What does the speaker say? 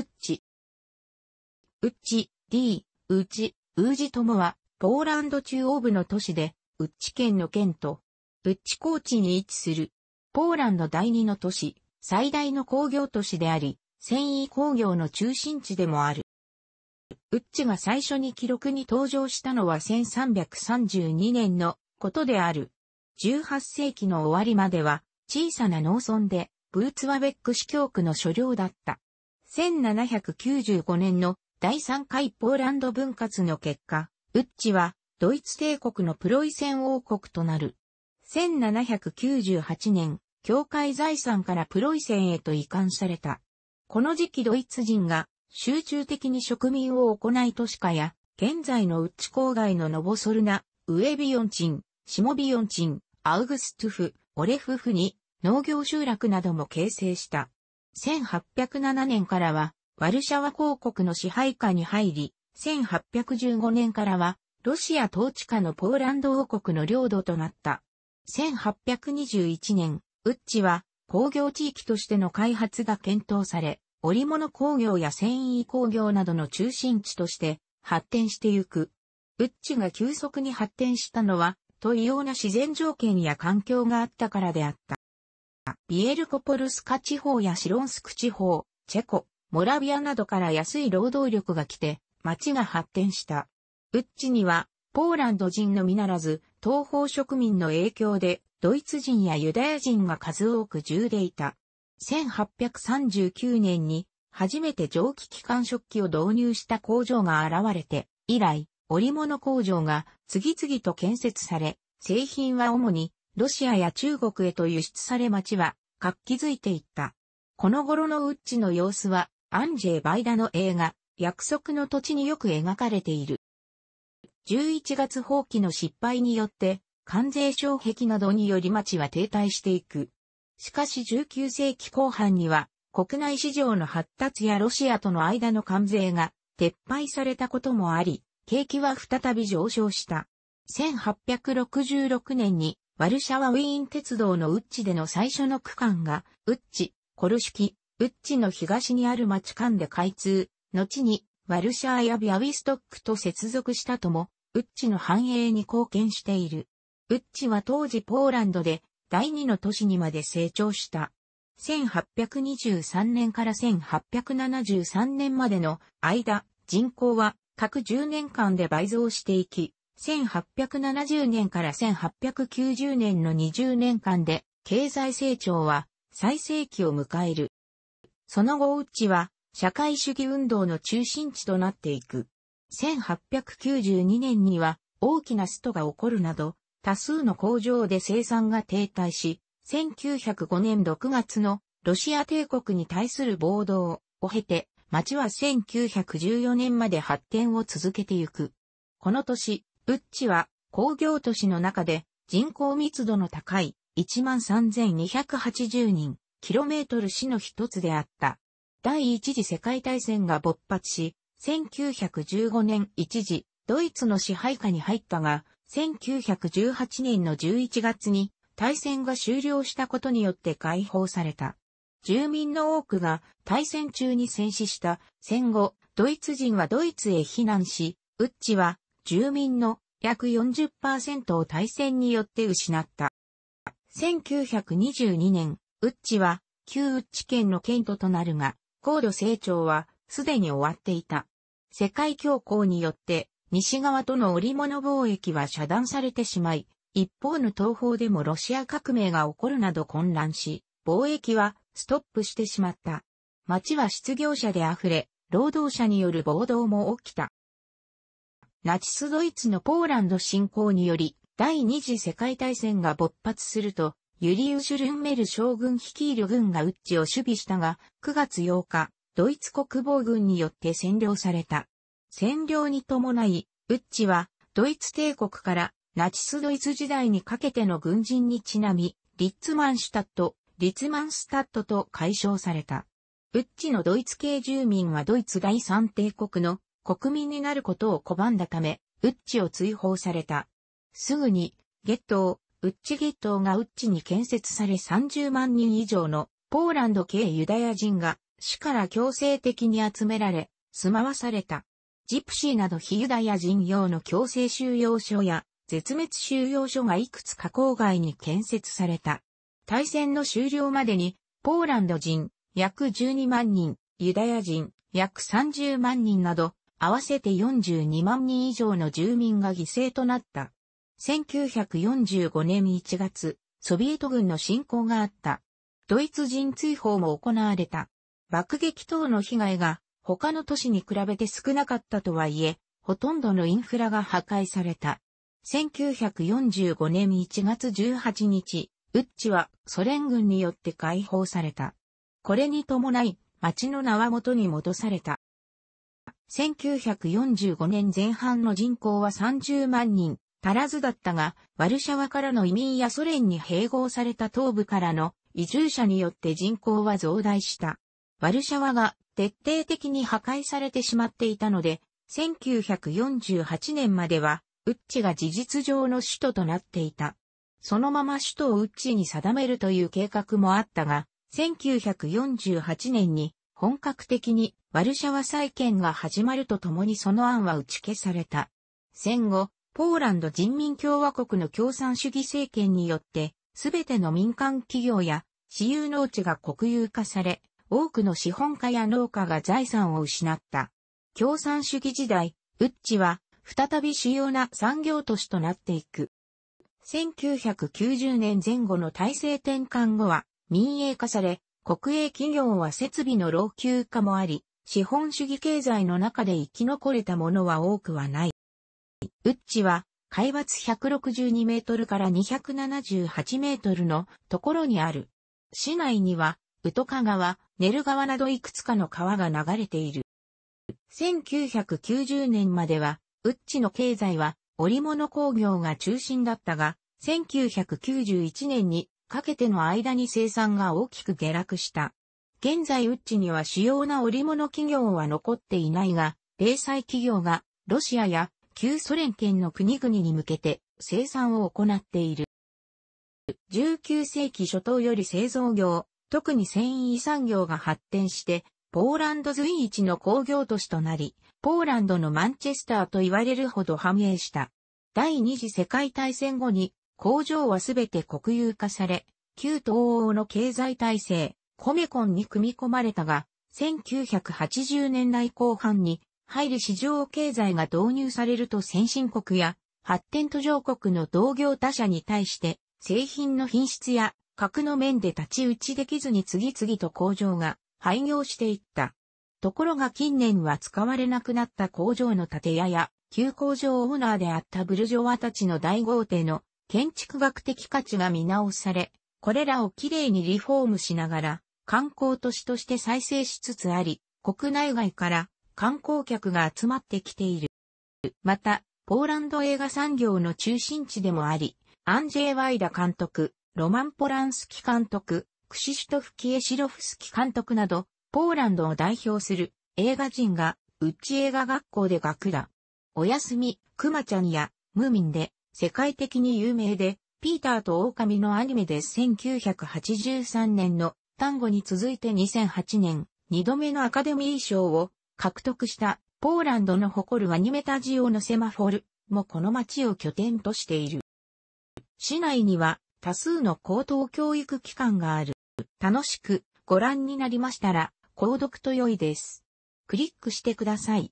ッチ。ウッチ、D、ウチ、ウージともは、ポーランド中央部の都市で、ウッチ県の県と、ウッチ高地に位置する、ポーランド第二の都市、最大の工業都市であり、繊維工業の中心地でもある。ウッチが最初に記録に登場したのは1332年のことである。18世紀の終わりまでは、小さな農村で、ブーツワベック市教区の所領だった。1795年の第3回ポーランド分割の結果、ウッチはドイツ帝国のプロイセン王国となる。1798年、教会財産からプロイセンへと移管された。この時期ドイツ人が集中的に植民を行い都市化や、現在のウッチ郊外のノボソルナ、ウエビヨンチン、シモビヨンチン、アウグストゥフ、オレフフに農業集落なども形成した。1807年からは、ワルシャワ公国の支配下に入り、1815年からは、ロシア統治下のポーランド王国の領土となった。1821年、ウッチは工業地域としての開発が検討され、織物工業や繊維工業などの中心地として発展してゆく。ウッチが急速に発展したのは、と異様な自然条件や環境があったからであった。ビエルコポルスカ地方やシロンスク地方、チェコ、モラビアなどから安い労働力が来て、町が発展した。ウッチには、ポーランド人のみならず、東方植民の影響で、ドイツ人やユダヤ人が数多く住でいた。1839年に、初めて蒸気機関食器を導入した工場が現れて、以来、織物工場が次々と建設され、製品は主にロシアや中国へと輸出され街は活気づいていった。この頃のウッチの様子は、アンジェ・バイダの映画、約束の土地によく描かれている。11月放棄の失敗によって、関税障壁などにより町は停滞していく。しかし19世紀後半には、国内市場の発達やロシアとの間の関税が撤廃されたこともあり、景気は再び上昇した。1866年にワルシャワウィーン鉄道のウッチでの最初の区間が、ウッチ、コルシュキ、ウッチの東にある町間で開通、後に、ワルシャーやビアウィストックと接続したとも、ウッチの繁栄に貢献している。ウッチは当時ポーランドで第二の都市にまで成長した。1823年から1873年までの間、人口は各10年間で倍増していき、1870年から1890年の20年間で経済成長は最盛期を迎える。その後ウッチは社会主義運動の中心地となっていく。1892年には大きなストが起こるなど多数の工場で生産が停滞し、1905年6月のロシア帝国に対する暴動を経て、町は1914年まで発展を続けていく。この年、ウッチは工業都市の中で人口密度の高い13,280人、キロメートル市の一つであった。第一次世界大戦が勃発し、1915年一時、ドイツの支配下に入ったが、1918年の11月に大戦が終了したことによって解放された。住民の多くが大戦中に戦死した戦後、ドイツ人はドイツへ避難し、ウッチは住民の約40%を対戦によって失った。1922年、ウッチは旧ウッチ県の県都となるが、高度成長はすでに終わっていた。世界恐慌によって西側との織物貿易は遮断されてしまい、一方の東方でもロシア革命が起こるなど混乱し、貿易はストップしてしまった。街は失業者で溢れ、労働者による暴動も起きた。ナチスドイツのポーランド侵攻により、第二次世界大戦が勃発すると、ユリウ・シュルンメル将軍率いる軍がウッチを守備したが、9月8日、ドイツ国防軍によって占領された。占領に伴い、ウッチは、ドイツ帝国からナチスドイツ時代にかけての軍人にちなみ、リッツマンシュタット、リッツマンスタットと解消された。ウッチのドイツ系住民はドイツ第三帝国の国民になることを拒んだため、ウッチを追放された。すぐに、ゲットウッチゲットがウッチに建設され30万人以上のポーランド系ユダヤ人が市から強制的に集められ、住まわされた。ジプシーなど非ユダヤ人用の強制収容所や絶滅収容所がいくつか郊外に建設された。大戦の終了までに、ポーランド人約12万人、ユダヤ人約30万人など、合わせて42万人以上の住民が犠牲となった。1945年1月、ソビエト軍の侵攻があった。ドイツ人追放も行われた。爆撃等の被害が他の都市に比べて少なかったとはいえ、ほとんどのインフラが破壊された。1945年1月18日、ウッチはソ連軍によって解放された。これに伴い、町の名は元に戻された。1945年前半の人口は30万人足らずだったが、ワルシャワからの移民やソ連に併合された東部からの移住者によって人口は増大した。ワルシャワが徹底的に破壊されてしまっていたので、1948年までは、ウッチが事実上の首都となっていた。そのまま首都をウッチに定めるという計画もあったが、1948年に本格的にワルシャワ再建が始まるとともにその案は打ち消された。戦後、ポーランド人民共和国の共産主義政権によって、すべての民間企業や私有農地が国有化され、多くの資本家や農家が財産を失った。共産主義時代、ウッチは再び主要な産業都市となっていく。1990年前後の体制転換後は民営化され、国営企業は設備の老朽化もあり、資本主義経済の中で生き残れたものは多くはない。ウッチは、海抜162メートルから278メートルのところにある。市内には、ウトカ川、ネル川などいくつかの川が流れている。1990年までは、ウッチの経済は織物工業が中心だったが、1991年にかけての間に生産が大きく下落した。現在ウッチには主要な織物企業は残っていないが、零細企業がロシアや旧ソ連圏の国々に向けて生産を行っている。19世紀初頭より製造業、特に繊維産業が発展して、ポーランド随一の工業都市となり、ポーランドのマンチェスターと言われるほど繁栄した。第二次世界大戦後に工場はすべて国有化され、旧東欧の経済体制、コメコンに組み込まれたが、1980年代後半に入り市場経済が導入されると先進国や発展途上国の同業他社に対して製品の品質や格の面で立ち打ちできずに次々と工場が廃業していった。ところが近年は使われなくなった工場の建屋や旧工場オーナーであったブルジョワたちの大豪邸の建築学的価値が見直され、これらをきれいにリフォームしながら観光都市として再生しつつあり、国内外から観光客が集まってきている。また、ポーランド映画産業の中心地でもあり、アンジェイ・ワイダ監督、ロマン・ポランスキ監督、クシシュトフ・キエシロフスキ監督など、ポーランドを代表する映画人が、ウッチ映画学校で学ら。おやすみ、クマちゃんや、ムーミンで、世界的に有名で、ピーターと狼のアニメで1983年の単語に続いて2008年、2度目のアカデミー賞を獲得したポーランドの誇るアニメタジオのセマフォルもこの街を拠点としている。市内には多数の高等教育機関がある。楽しくご覧になりましたら、購読と良いです。クリックしてください。